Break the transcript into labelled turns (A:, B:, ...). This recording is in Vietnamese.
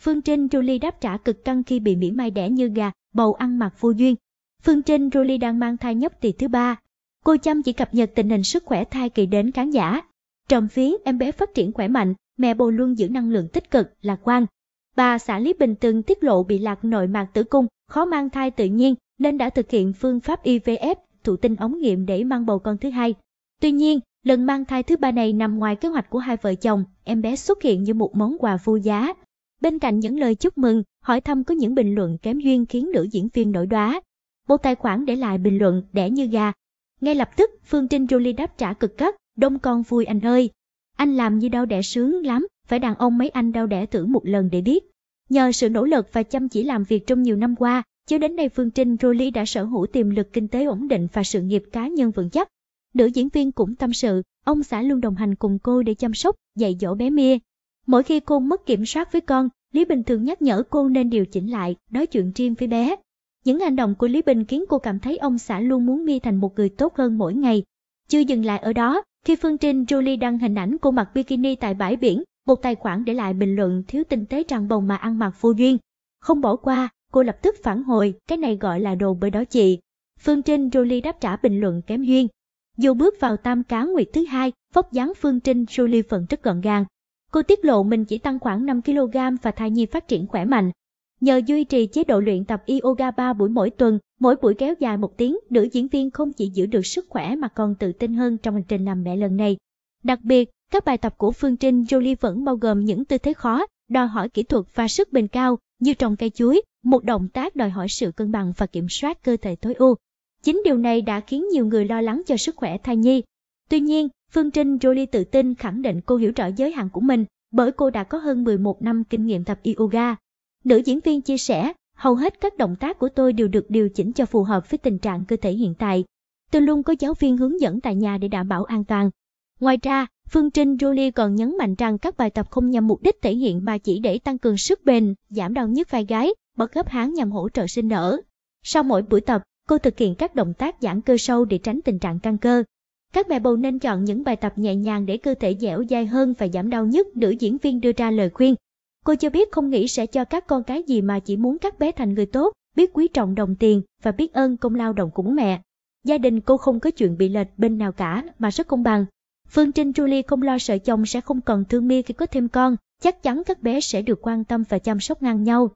A: Phương Trinh Julie đáp trả cực căng khi bị mỉa mai đẻ như gà, bầu ăn mặc vô duyên. Phương Trinh Julie đang mang thai nhóc kỳ thứ ba. Cô chăm chỉ cập nhật tình hình sức khỏe thai kỳ đến khán giả. Trầm phí em bé phát triển khỏe mạnh, mẹ bầu luôn giữ năng lượng tích cực, lạc quan. Bà xã Lý Bình từng tiết lộ bị lạc nội mạc tử cung, khó mang thai tự nhiên nên đã thực hiện phương pháp IVF, thụ tinh ống nghiệm để mang bầu con thứ hai. Tuy nhiên, lần mang thai thứ ba này nằm ngoài kế hoạch của hai vợ chồng, em bé xuất hiện như một món quà vô giá. Bên cạnh những lời chúc mừng, hỏi thăm có những bình luận kém duyên khiến nữ diễn viên nổi đoá. Một tài khoản để lại bình luận đẻ như gà. Ngay lập tức, Phương Trinh Julie đáp trả cực gắt, đông con vui anh ơi. Anh làm như đau đẻ sướng lắm, phải đàn ông mấy anh đau đẻ tưởng một lần để biết. Nhờ sự nỗ lực và chăm chỉ làm việc trong nhiều năm qua, cho đến nay Phương Trinh Jolie đã sở hữu tiềm lực kinh tế ổn định và sự nghiệp cá nhân vững chắc. Nữ diễn viên cũng tâm sự, ông xã luôn đồng hành cùng cô để chăm sóc, dạy dỗ bé Mia, Mỗi khi cô mất kiểm soát với con, Lý Bình thường nhắc nhở cô nên điều chỉnh lại, nói chuyện riêng với bé. Những hành động của Lý Bình khiến cô cảm thấy ông xã luôn muốn Mi thành một người tốt hơn mỗi ngày. Chưa dừng lại ở đó, khi Phương Trinh Julie đăng hình ảnh cô mặc bikini tại bãi biển, một tài khoản để lại bình luận thiếu tinh tế rằng bồng mà ăn mặc vô duyên. Không bỏ qua, cô lập tức phản hồi, cái này gọi là đồ bơi đó chị. Phương Trinh Julie đáp trả bình luận kém duyên. Dù bước vào tam cá nguyệt thứ hai, vóc dáng Phương Trinh Julie vẫn rất gọn gàng, Cô tiết lộ mình chỉ tăng khoảng 5kg và thai nhi phát triển khỏe mạnh. Nhờ duy trì chế độ luyện tập yoga 3 buổi mỗi tuần, mỗi buổi kéo dài một tiếng, nữ diễn viên không chỉ giữ được sức khỏe mà còn tự tin hơn trong hành trình làm mẹ lần này. Đặc biệt, các bài tập của Phương Trinh Jolie vẫn bao gồm những tư thế khó, đòi hỏi kỹ thuật và sức bền cao, như trồng cây chuối, một động tác đòi hỏi sự cân bằng và kiểm soát cơ thể tối ưu. Chính điều này đã khiến nhiều người lo lắng cho sức khỏe thai nhi, Tuy nhiên, Phương Trinh Jolie tự tin khẳng định cô hiểu rõ giới hạn của mình bởi cô đã có hơn 11 năm kinh nghiệm tập yoga. Nữ diễn viên chia sẻ, hầu hết các động tác của tôi đều được điều chỉnh cho phù hợp với tình trạng cơ thể hiện tại. Tôi luôn có giáo viên hướng dẫn tại nhà để đảm bảo an toàn. Ngoài ra, Phương Trinh Jolie còn nhấn mạnh rằng các bài tập không nhằm mục đích thể hiện mà chỉ để tăng cường sức bền, giảm đau nhức vai gái, bật gấp háng nhằm hỗ trợ sinh nở. Sau mỗi buổi tập, cô thực hiện các động tác giãn cơ sâu để tránh tình trạng căng cơ. Các mẹ bầu nên chọn những bài tập nhẹ nhàng để cơ thể dẻo dai hơn và giảm đau nhất, nữ diễn viên đưa ra lời khuyên. Cô cho biết không nghĩ sẽ cho các con cái gì mà chỉ muốn các bé thành người tốt, biết quý trọng đồng tiền và biết ơn công lao động của mẹ. Gia đình cô không có chuyện bị lệch bên nào cả mà rất công bằng. Phương Trinh Julie không lo sợ chồng sẽ không còn thương mi khi có thêm con, chắc chắn các bé sẽ được quan tâm và chăm sóc ngang nhau.